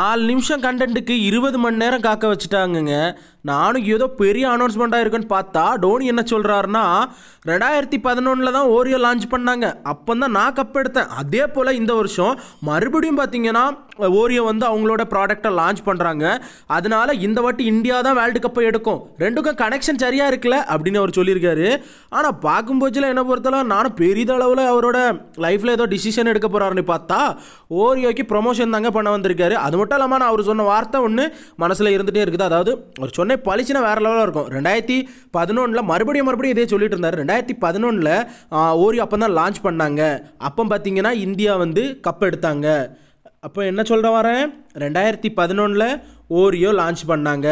நாலு நிமிஷம் கண்டென்ட்டுக்கு இருபது மணி நேரம் காக்க வச்சுட்டாங்கங்க நானும் ஏதோ பெரிய அனௌன்ஸ்மெண்ட்டாக இருக்குன்னு பார்த்தா டோனி என்ன சொல்கிறாருன்னா ரெண்டாயிரத்தி பதினொன்றில் தான் ஓரியோ லான்ச் பண்ணாங்க அப்போ தான் நான் கப் எடுத்தேன் அதே போல் இந்த வருஷம் மறுபடியும் பார்த்தீங்கன்னா ஓரியோ வந்து அவங்களோட ப்ராடக்டை லான்ச் பண்ணுறாங்க அதனால இந்த வாட்டி இந்தியா தான் வேர்ல்டு கப்பை எடுக்கும் ரெண்டுக்கும் கனெக்ஷன் சரியாக இருக்குல்ல அப்படின்னு அவர் சொல்லியிருக்காரு ஆனால் பார்க்கும்போதில் என்ன பொறுத்தலாம் நானும் பெரிதளவில் அவரோட லைஃப்பில் ஏதோ டிசிஷன் எடுக்க போகிறாருன்னு பார்த்தா ஓரியோக்கு ப்ரொமோஷன் தாங்க பண்ண வந்திருக்காரு அது மட்டும் இல்லாமல் நான் அவர் சொன்ன வார்த்தை ஒன்று மனசில் இருந்துகிட்டே இருக்குது அதாவது அவர் சொன்ன அப்படியே பழிச்சுனா வேறு லெவலாக இருக்கும் ரெண்டாயிரத்தி பதினொன்றில் மறுபடியும் மறுபடியும் இதே சொல்லிட்டு இருந்தார் ரெண்டாயிரத்தி பதினொன்றில் ஓரி அப்போ தான் லான்ச் பண்ணாங்க அப்போ பார்த்தீங்கன்னா இந்தியா வந்து கப் எடுத்தாங்க அப்போ என்ன சொல்கிற வரேன் ரெண்டாயிரத்தி பதினொன்றில் ஓரியோ லான்ச் பண்ணாங்க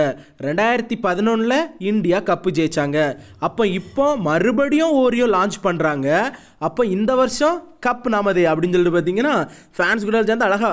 ரெண்டாயிரத்தி பதினொன்றில் இந்தியா கப்பு ஜெயித்தாங்க அப்போ இப்போ மறுபடியும் ஓரியோ லான்ச் பண்ணுறாங்க அப்போ இந்த வருஷம் கப் நாமதே அப்படின்னு சொல்லிட்டு பார்த்தீங்கன்னா ஃபேன்ஸ் கூட சேர்ந்து அழகாக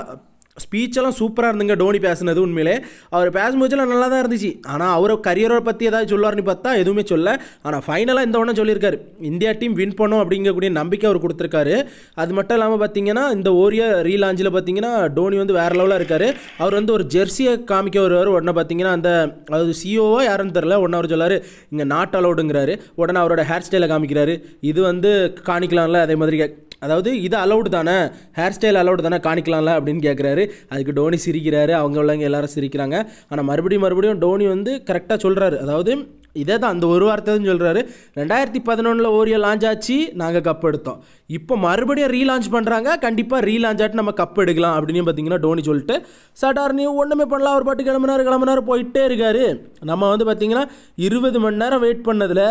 ஸ்பீச்செல்லாம் சூப்பராக இருந்துங்க டோனி பேசுனது உண்மையிலே அவர் பேசும்போதுலாம் நல்லா தான் இருந்துச்சு ஆனால் அவரை கரியரை பற்றி ஏதாவது சொல்லுவார்னு பார்த்தா எதுவுமே சொல்ல ஆனால் ஃபைனலாக இந்த ஒன்றும் சொல்லியிருக்காரு இந்தியா டீம் வின் பண்ணோம் அப்படிங்கக்கூடிய நம்பிக்கை அவர் கொடுத்துருக்காரு அது மட்டும் இல்லாமல் பார்த்தீங்கன்னா இந்த ஓரிய ரீலாஞ்சில் பார்த்தீங்கன்னா டோனி வந்து வேறு லெவலாக இருக்கார் அவர் வந்து ஒரு ஜெர்சியை காமிக்க வருவார் உடனே பார்த்தீங்கன்னா அந்த அதாவது சிஓவோ e யாருன்னு தெரில உடனே அவர் சொல்லார் இங்கே நாட் அலோடுங்கிறாரு உடனே அவரோட ஹேர் ஸ்டைலை காமிக்கிறாரு இது வந்து காணிக்கலாம்ல அதே மாதிரி அதாவது இது அலௌடு தானே ஹேர் ஸ்டைல் அலௌடு தானே காணிக்கலாம்ல அப்படின்னு கேட்குறாரு அதுக்கு டோனி சிரிக்கிறாரு அவங்க உள்ளவங்க எல்லாரும் சிரிக்கிறாங்க ஆனால் மறுபடியும் மறுபடியும் டோனி வந்து கரெக்டாக சொல்கிறாரு அதாவது இதே தான் அந்த ஒரு வார்த்தை தான் சொல்கிறாரு ரெண்டாயிரத்தி பதினொன்றில் ஓரியோ லான்ச் ஆச்சு நாங்கள் கப் எடுத்தோம் இப்போ மறுபடியும் ரீலான்ச் பண்ணுறாங்க கண்டிப்பாக ரீலான்ச் நம்ம கப் எடுக்கலாம் அப்படின்னு பார்த்தீங்கன்னா டோனி சொல்லிட்டு சட்டார் நீ ஒன்றுமே பண்ணலாம் ஒரு பாட்டு கிளம்புனார் கிளம்புனார் போயிட்டே இருக்கார் நம்ம வந்து பார்த்திங்கன்னா இருபது மணி நேரம் வெயிட் பண்ணதில்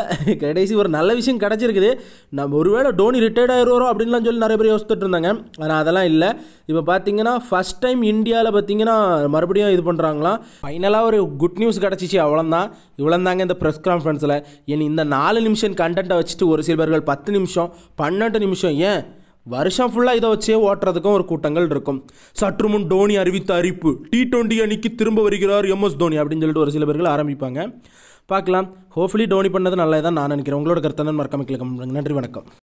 கடைசி ஒரு நல்ல விஷயம் கிடச்சிருக்குது நம்ம ஒருவேளை டோனி ரிட்டையர்ட் ஆயிடுவோம் அப்படின்லாம் சொல்லி நிறைய பேர் யோசித்துட்டு இருந்தாங்க ஆனால் அதெல்லாம் இல்லை இப்போ பார்த்தீங்கன்னா ஃபஸ்ட் டைம் இந்தியாவில் பார்த்தீங்கன்னா மறுபடியும் இது பண்ணுறாங்களாம் ஃபைனலாக ஒரு குட் நியூஸ் கிடச்சிச்சு அவ்வளோந்தான் இவ்வளோந்தாங்க இந்த ப்ரெஸ் கான்ஃபரன்ஸில் என் இந்த நாலு நிமிஷம் கண்டென்ட்டை வச்சுட்டு ஒரு சிலவர்கள் பத்து நிமிஷம் பன்னெண்டு நிமிஷம் ஏன் வருஷம் ஃபுல்லாக இதை வச்சே ஓட்டுறதுக்கும் ஒரு கூட்டங்கள் இருக்கும் சற்று முன் டோனி அறிவித்த அறிவிப்பு டி டுவெண்ட்டி அணிக்கு திரும்ப வருகிறார் எம்எஸ் தோனி அப்படின்னு சொல்லிட்டு ஒரு சில பேர்கள் ஆரம்பிப்பாங்க பார்க்கலாம் ஹோப்ஃபுல்லி டோனி பண்ணது நல்லதான் தான் நான் நினைக்கிறேன் உங்களோட கருத்தான மறக்காமல் கிளக்கம் நன்றி வணக்கம்